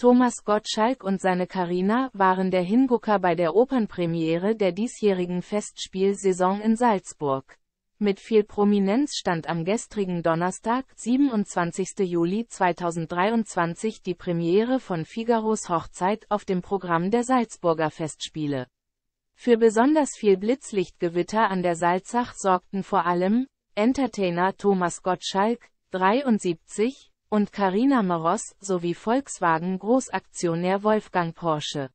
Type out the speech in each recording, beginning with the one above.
Thomas Gottschalk und seine Karina waren der Hingucker bei der Opernpremiere der diesjährigen Festspielsaison in Salzburg. Mit viel Prominenz stand am gestrigen Donnerstag, 27. Juli 2023 die Premiere von Figaros Hochzeit auf dem Programm der Salzburger Festspiele. Für besonders viel Blitzlichtgewitter an der Salzach sorgten vor allem Entertainer Thomas Gottschalk, 73, und Carina Maross sowie Volkswagen-Großaktionär Wolfgang Porsche.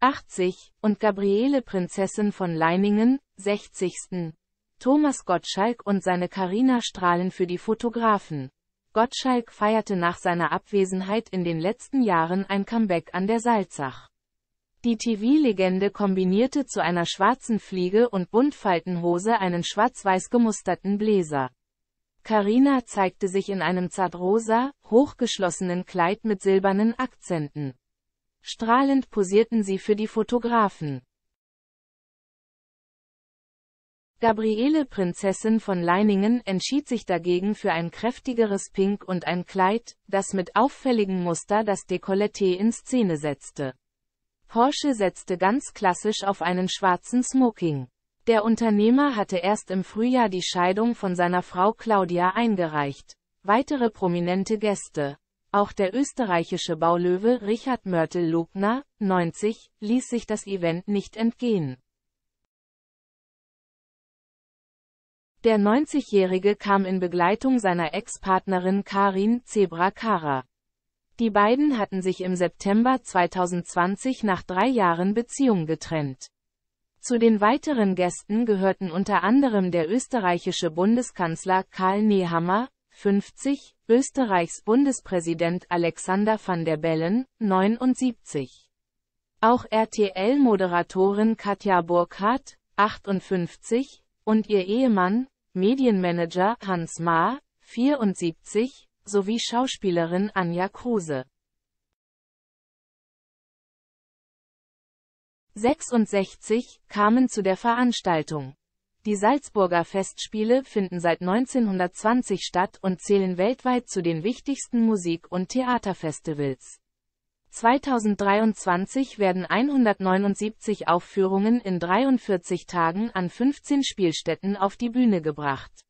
80, und Gabriele Prinzessin von Leiningen, 60. Thomas Gottschalk und seine Carina strahlen für die Fotografen. Gottschalk feierte nach seiner Abwesenheit in den letzten Jahren ein Comeback an der Salzach. Die TV-Legende kombinierte zu einer schwarzen Fliege und Buntfaltenhose einen schwarz-weiß gemusterten Bläser. Carina zeigte sich in einem zartrosa, hochgeschlossenen Kleid mit silbernen Akzenten. Strahlend posierten sie für die Fotografen. Gabriele Prinzessin von Leiningen entschied sich dagegen für ein kräftigeres Pink und ein Kleid, das mit auffälligem Muster das Dekolleté in Szene setzte. Porsche setzte ganz klassisch auf einen schwarzen Smoking. Der Unternehmer hatte erst im Frühjahr die Scheidung von seiner Frau Claudia eingereicht. Weitere prominente Gäste. Auch der österreichische Baulöwe Richard Mörtel-Lugner, 90, ließ sich das Event nicht entgehen. Der 90-Jährige kam in Begleitung seiner Ex-Partnerin Karin Zebra Kara. Die beiden hatten sich im September 2020 nach drei Jahren Beziehung getrennt. Zu den weiteren Gästen gehörten unter anderem der österreichische Bundeskanzler Karl Nehammer, 50, Österreichs Bundespräsident Alexander van der Bellen, 79. Auch RTL-Moderatorin Katja Burkhardt, 58, und ihr Ehemann, Medienmanager Hans Mahr, 74, sowie Schauspielerin Anja Kruse. 66 kamen zu der Veranstaltung. Die Salzburger Festspiele finden seit 1920 statt und zählen weltweit zu den wichtigsten Musik- und Theaterfestivals. 2023 werden 179 Aufführungen in 43 Tagen an 15 Spielstätten auf die Bühne gebracht.